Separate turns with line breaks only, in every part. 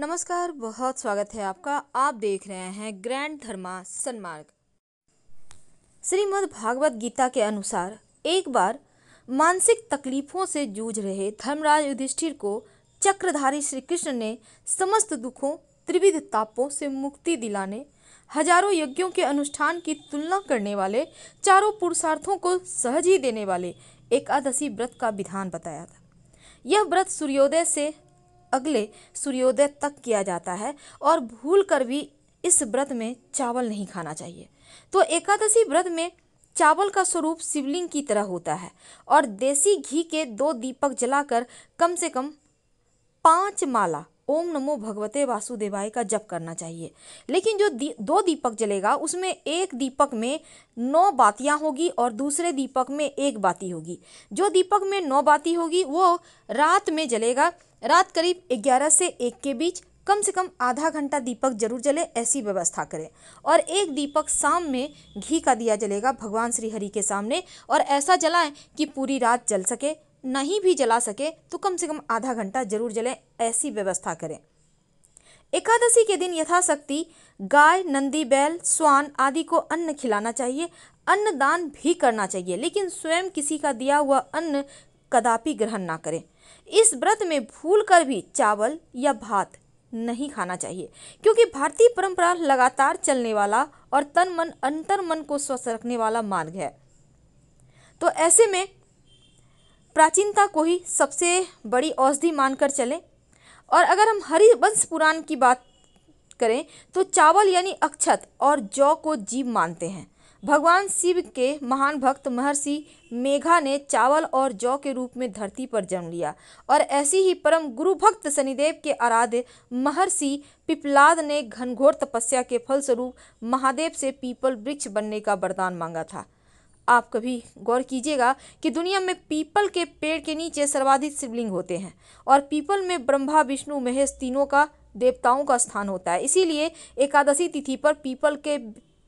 नमस्कार बहुत स्वागत है आपका आप देख रहे हैं ग्रैंड धर्मा सन्मार्ग श्रीमद् भागवत गीता के अनुसार एक बार मानसिक तकलीफों से जूझ रहे धर्मराज युधिष्ठिर को चक्रधारी श्री कृष्ण ने समस्त दुखों त्रिविध तापों से मुक्ति दिलाने हजारों यज्ञों के अनुष्ठान की तुलना करने वाले चारों पुरुषार्थों को सहज ही देने वाले एकादशी व्रत का विधान बताया था यह व्रत सूर्योदय से अगले सूर्योदय तक किया जाता है और भूल कर भी इस व्रत में चावल नहीं खाना चाहिए तो एकादशी व्रत में चावल का स्वरूप शिवलिंग की तरह होता है और देसी घी के दो दीपक जलाकर कम से कम पांच माला ओम नमो भगवते वासुदेवाय का जप करना चाहिए लेकिन जो दी, दो दीपक जलेगा उसमें एक दीपक में नौ बातियाँ होगी और दूसरे दीपक में एक बाती होगी जो दीपक में नौ बाती होगी वो रात में जलेगा रात करीब ग्यारह से एक के बीच कम से कम आधा घंटा दीपक जरूर जले ऐसी व्यवस्था करें और एक दीपक शाम में घी का दिया जलेगा भगवान श्री हरि के सामने और ऐसा जलाएं कि पूरी रात जल सके नहीं भी जला सके तो कम से कम आधा घंटा जरूर जलें ऐसी व्यवस्था करें एकादशी के दिन यथाशक्ति गाय नंदी बैल स्वान आदि को अन्न खिलाना चाहिए अन्न दान भी करना चाहिए लेकिन स्वयं किसी का दिया हुआ अन्न कदापि ग्रहण ना करें इस व्रत में भूल कर भी चावल या भात नहीं खाना चाहिए क्योंकि भारतीय परंपरा लगातार चलने वाला और तन मन अंतर मन को स्वस्थ रखने वाला मार्ग है तो ऐसे में प्राचीनता को ही सबसे बड़ी औषधि मानकर चलें और अगर हम हरिवंश पुराण की बात करें तो चावल यानी अक्षत और जौ को जीव मानते हैं भगवान शिव के महान भक्त महर्षि मेघा ने चावल और जौ के रूप में धरती पर जन्म लिया और ऐसी ही परम गुरु भक्त शनिदेव के आराध्य महर्षि पिपलाद ने घनघोर तपस्या के फलस्वरूप महादेव से पीपल वृक्ष बनने का वरदान मांगा था आप कभी गौर कीजिएगा कि दुनिया में पीपल के पेड़ के नीचे सर्वाधिक शिवलिंग होते हैं और पीपल में ब्रह्मा विष्णु महेश तीनों का देवताओं का स्थान होता है इसीलिए एकादशी तिथि पर पीपल के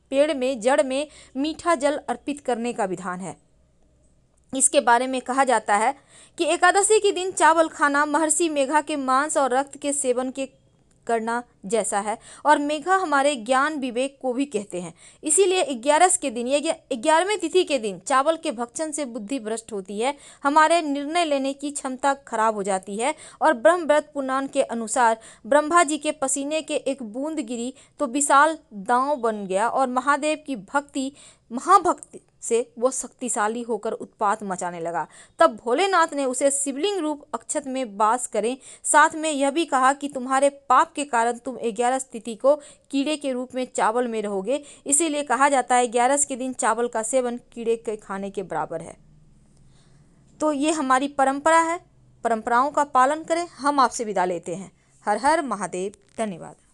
पेड़ में जड़ में मीठा जल अर्पित करने का विधान है इसके बारे में कहा जाता है कि एकादशी के दिन चावल खाना महर्षि मेघा के मांस और रक्त के सेवन के करना जैसा है और मेघा हमारे ज्ञान विवेक को भी कहते हैं इसीलिए ग्यारस के दिन या ग्यारहवीं तिथि के दिन चावल के भक्षण से बुद्धि भ्रष्ट होती है हमारे निर्णय लेने की क्षमता खराब हो जाती है और ब्रह्म व्रत पुराण के अनुसार ब्रह्मा जी के पसीने के एक बूंद गिरी तो विशाल दांव बन गया और महादेव की भक्ति महाभक्ति से वो शक्तिशाली होकर उत्पात मचाने लगा तब भोलेनाथ ने उसे शिवलिंग रूप अक्षत में बास करें साथ में यह भी कहा कि तुम्हारे पाप के कारण तुम ग्यारह तिथि को कीड़े के रूप में चावल में रहोगे इसीलिए कहा जाता है ग्यारह के दिन चावल का सेवन कीड़े के खाने के बराबर है तो ये हमारी परंपरा है परंपराओं का पालन करें हम आपसे विदा लेते हैं हर हर महादेव धन्यवाद